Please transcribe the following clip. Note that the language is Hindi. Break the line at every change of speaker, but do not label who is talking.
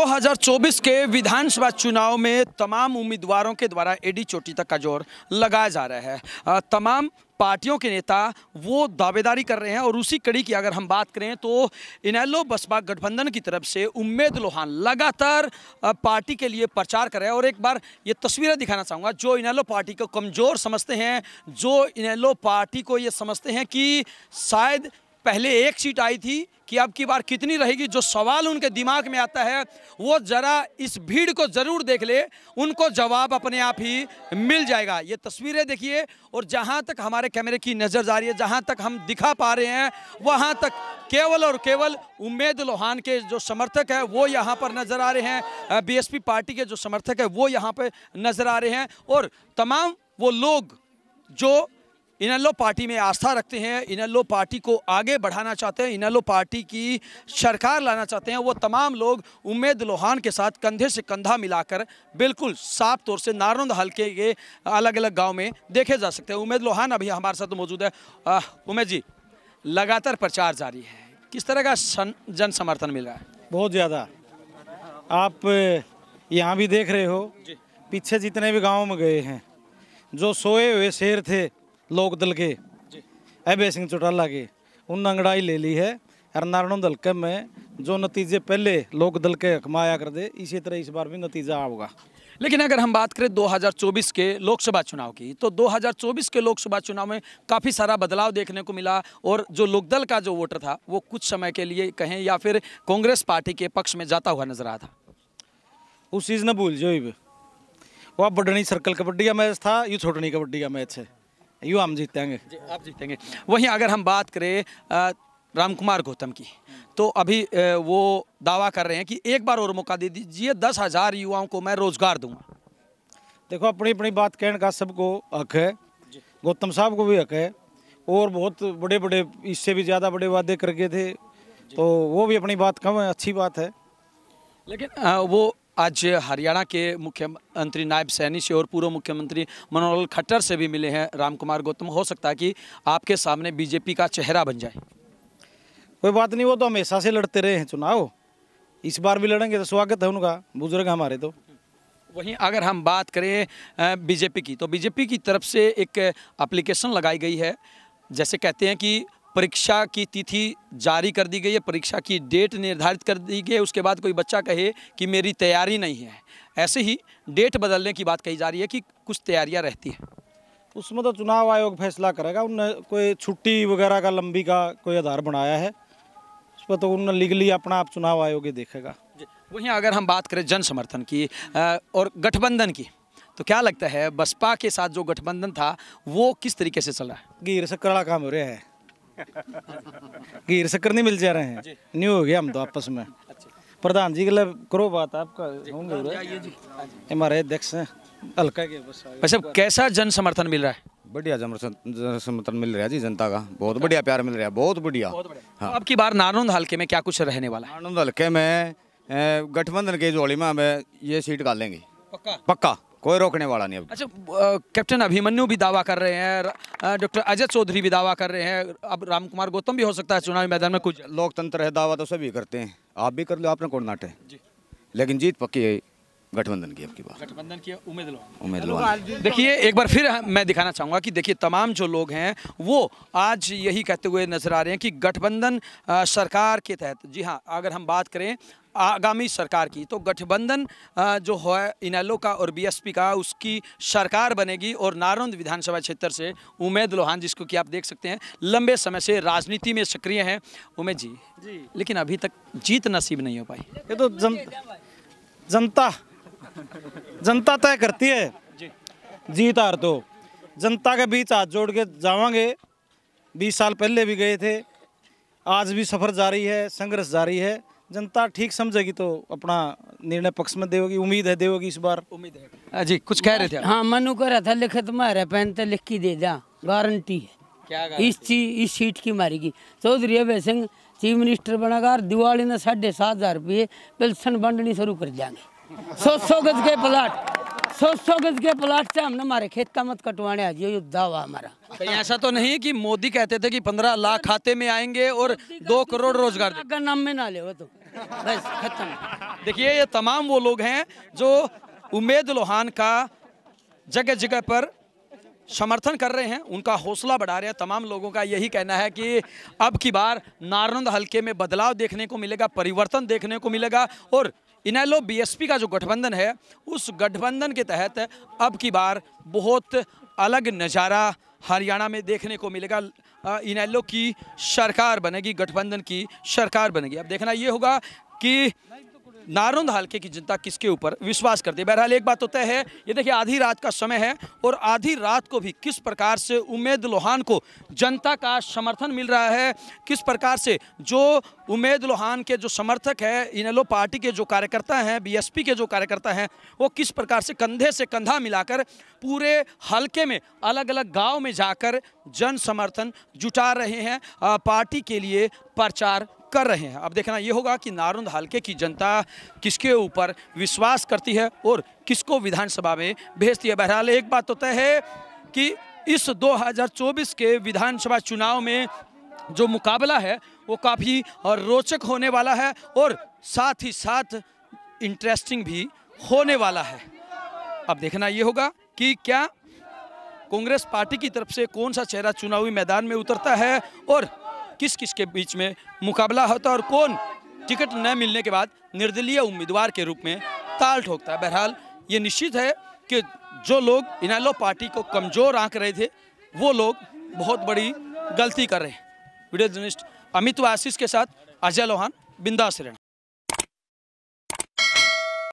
2024 के विधानसभा चुनाव में तमाम उम्मीदवारों के द्वारा एडी चोटी तक का जोर लगाया जा रहा है तमाम पार्टियों के नेता वो दावेदारी कर रहे हैं और उसी कड़ी की अगर हम बात करें तो इनैलो बसपा गठबंधन की तरफ से उम्मेद लोहान लगातार पार्टी के लिए प्रचार कर रहे हैं और एक बार ये तस्वीरें दिखाना चाहूँगा जो इनैलो पार्टी को कमज़ोर समझते हैं जो इनैलो पार्टी को ये समझते हैं कि शायद पहले एक सीट आई थी कि अब की बार कितनी रहेगी जो सवाल उनके दिमाग में आता है वो ज़रा इस भीड़ को ज़रूर देख ले उनको जवाब अपने आप ही मिल जाएगा ये तस्वीरें देखिए और जहां तक हमारे कैमरे की नज़र जा रही है जहां तक हम दिखा पा रहे हैं वहां तक केवल और केवल उम्मेद लोहान के जो समर्थक है वो यहाँ पर नज़र आ रहे हैं बी पार्टी के जो समर्थक है वो यहाँ पर नज़र आ रहे हैं और तमाम वो लोग जो इनलो पार्टी में आस्था रखते हैं इनलो पार्टी को आगे बढ़ाना चाहते हैं इनलो पार्टी की सरकार लाना चाहते हैं वो तमाम लोग उम्मेद लोहान के साथ कंधे से कंधा मिलाकर बिल्कुल साफ तौर से नारंद हल्के के अलग अलग गाँव में देखे जा सकते हैं उम्मेद लोहान अभी हमारे साथ मौजूद है उमेद जी लगातार प्रचार जारी है किस तरह का जन समर्थन मिल रहा है बहुत ज़्यादा
आप यहाँ भी देख रहे हो पीछे जितने भी गाँव में गए हैं जो सोए हुए शेर थे लोग दल के अभय सिंह चौटाला के उन अंगड़ाई ले ली है हरनारण दल के में जो नतीजे पहले लोक दल के
माया कर दे इसी तरह इस बार भी नतीजा आओगा लेकिन अगर हम बात करें 2024 के लोकसभा चुनाव की तो 2024 के लोकसभा चुनाव में काफ़ी सारा बदलाव देखने को मिला और जो लोकदल का जो वोटर था वो कुछ समय के लिए कहें या फिर कांग्रेस पार्टी के पक्ष में जाता हुआ नजर आया था
उस चीज़ ने भूल जो वह बढ़नी सर्कल कबड्डी का मैच था
ये छोटनी कबड्डी का मैच है यू हम जीतेंगे आप जीतेंगे वहीं अगर हम बात करें राम कुमार गौतम की तो अभी वो दावा कर रहे हैं कि एक बार और मौका दे दीजिए दस हज़ार युवाओं को मैं रोज़गार दूंगा देखो अपनी अपनी बात कहने का
सबको हक है गौतम साहब को भी हक है और बहुत बड़े बड़े इससे भी ज़्यादा बड़े वादे करके थे तो वो भी अपनी बात कम है अच्छी बात है
लेकिन आ, वो आज हरियाणा के मुख्यमंत्री नायब सैनी से और पूर्व मुख्यमंत्री मनोहर लाल खट्टर से भी मिले हैं राम कुमार गौतम हो सकता है कि आपके सामने बीजेपी का चेहरा बन जाए
कोई बात नहीं वो तो हमेशा से लड़ते रहे हैं चुनाव इस बार भी लड़ेंगे तो स्वागत है उनका बुजुर्ग हमारे तो
वहीं अगर हम बात करें बीजेपी की तो बीजेपी की तरफ से एक एप्लीकेशन लगाई गई है जैसे कहते हैं कि परीक्षा की तिथि जारी कर दी गई है परीक्षा की डेट निर्धारित कर दी गई है उसके बाद कोई बच्चा कहे कि मेरी तैयारी नहीं है ऐसे ही डेट बदलने की बात कही जा रही है कि कुछ तैयारियां रहती हैं
उसमें तो चुनाव आयोग फैसला करेगा उनने कोई छुट्टी वगैरह का लंबी का
कोई आधार बनाया है उस
पर तो उन लीगली अपना आप चुनाव आयोग ही देखेगा
वहीं अगर हम बात करें जन समर्थन की और गठबंधन की तो क्या लगता है बसपा के साथ जो गठबंधन था वो किस तरीके से चला है गिर से कड़ा काम हो रहा है
गिर शक्कर नहीं मिल जा रहे हैं न्यू हो गया हम तो आपस में प्रधान जी के करो बात आपका
होंगे
हमारे हाँ अध्यक्ष हल्का
भाई साहब कैसा जन समर्थन मिल रहा है बढ़िया जन समर्थन मिल रहा है जी जनता का बहुत बढ़िया प्यार मिल रहा है बहुत बढ़िया तो हाँ आपकी बार नानंद हल्के में क्या कुछ रहने वाला है नानंद हल्के में गठबंधन के जोड़ी में हमें ये सीट डालेंगे पक्का पक्का कोई रोकने वाला नहीं अब अच्छा कैप्टन अभिमन्यु भी दावा कर रहे हैं डॉक्टर अजय चौधरी भी दावा कर रहे हैं अब राम कुमार गौतम भी हो सकता है चुनावी मैदान में कुछ लोकतंत्र है दावा तो सभी करते हैं आप भी कर लो आपने कौन नाटे लेकिन जीत पक्की है गठबंधन की आपकी बात गठबंधन की उम्मीदवार उम्मीदवार देखिए एक बार फिर मैं दिखाना चाहूँगा कि देखिए तमाम जो लोग हैं वो आज यही कहते हुए नजर आ रहे हैं कि गठबंधन सरकार के तहत जी हाँ अगर हम बात करें आगामी सरकार की तो गठबंधन जो है इनेलो का और बीएसपी का उसकी सरकार बनेगी और नारंद विधानसभा क्षेत्र से उमेद लोहान जिसको कि आप देख सकते हैं लंबे समय से राजनीति में सक्रिय हैं उमेद जी जी लेकिन अभी तक जीत नसीब नहीं हो पाई ये तो जनता जनता जनता तय करती है जीत हार
तो जनता के बीच हाथ जोड़ के जावांगे बीस साल पहले भी गए थे आज भी सफ़र जारी है संघर्ष जारी है जनता ठीक समझेगी तो अपना निर्णय पक्ष में देगी उम्मीद है देगी इस बार उम्मीद है हाँ जी कुछ कह रहे थे हाँ
मनु कह रहा था लिखे तुम्हारे तो पेन तो लिख के दे जा गारंटी है क्या इस चीज इस सीट की मारेगी चौधरी अभय सिंह चीफ मिनिस्टर बनागा दिवाली ने साढ़े सात हज़ार रुपये पेंशन बंटनी शुरू कर देंगे सौ सौ गज के प्लाट सौ सौ गज के प्लाट से हमने हमारे खेत का मत कटवाने आज ये दावा हमारा कहीं ऐसा तो नहीं कि मोदी कहते थे कि पंद्रह लाख खाते में आएंगे और दो करोड़ रोजगार का नाम में ना ले वो तो बस खत्म देखिए ये तमाम वो लोग हैं जो उमेद लोहान का जगह जगह पर समर्थन कर रहे हैं उनका हौसला बढ़ा रहे हैं तमाम लोगों का यही कहना है कि अब की बार नारंद हलके में बदलाव देखने को मिलेगा परिवर्तन देखने को मिलेगा और इनैलो बीएसपी का जो गठबंधन है उस गठबंधन के तहत अब की बार बहुत अलग नज़ारा हरियाणा में देखने को मिलेगा इनैलो की सरकार बनेगी गठबंधन की सरकार बनेगी अब देखना ये होगा कि नारंद हल्के की जनता किसके ऊपर विश्वास करती है बहरहाल एक बात तो तय है ये देखिए आधी रात का समय है और आधी रात को भी किस प्रकार से उमेद लोहान को जनता का समर्थन मिल रहा है किस प्रकार से जो उमेद लोहान के जो समर्थक है इनेलो पार्टी के जो कार्यकर्ता हैं बीएसपी के जो कार्यकर्ता हैं वो किस प्रकार से कंधे से कंधा मिलाकर पूरे हल्के में अलग अलग गाँव में जाकर जन समर्थन जुटा रहे हैं पार्टी के लिए प्रचार कर रहे हैं अब देखना ये होगा कि नारंद हल्के की जनता किसके ऊपर विश्वास करती है और किसको विधानसभा में भेजती है बहरहाल एक बात तो तय है कि इस 2024 के विधानसभा चुनाव में जो मुकाबला है वो काफ़ी रोचक होने वाला है और साथ ही साथ इंटरेस्टिंग भी होने वाला है अब देखना ये होगा कि क्या कांग्रेस पार्टी की तरफ से कौन सा चेहरा चुनावी मैदान में उतरता है और किस किस के बीच में मुकाबला होता है और कौन टिकट न मिलने के बाद निर्दलीय उम्मीदवार के रूप में ताल ठोकता है बहरहाल ये निश्चित है कि जो लोग इनैलो पार्टी को कमज़ोर आंक रहे थे वो लोग बहुत बड़ी गलती कर रहे हैं वीडियो जर्नलिस्ट अमित वासिस के साथ अजय लोहान बिंदास रेणा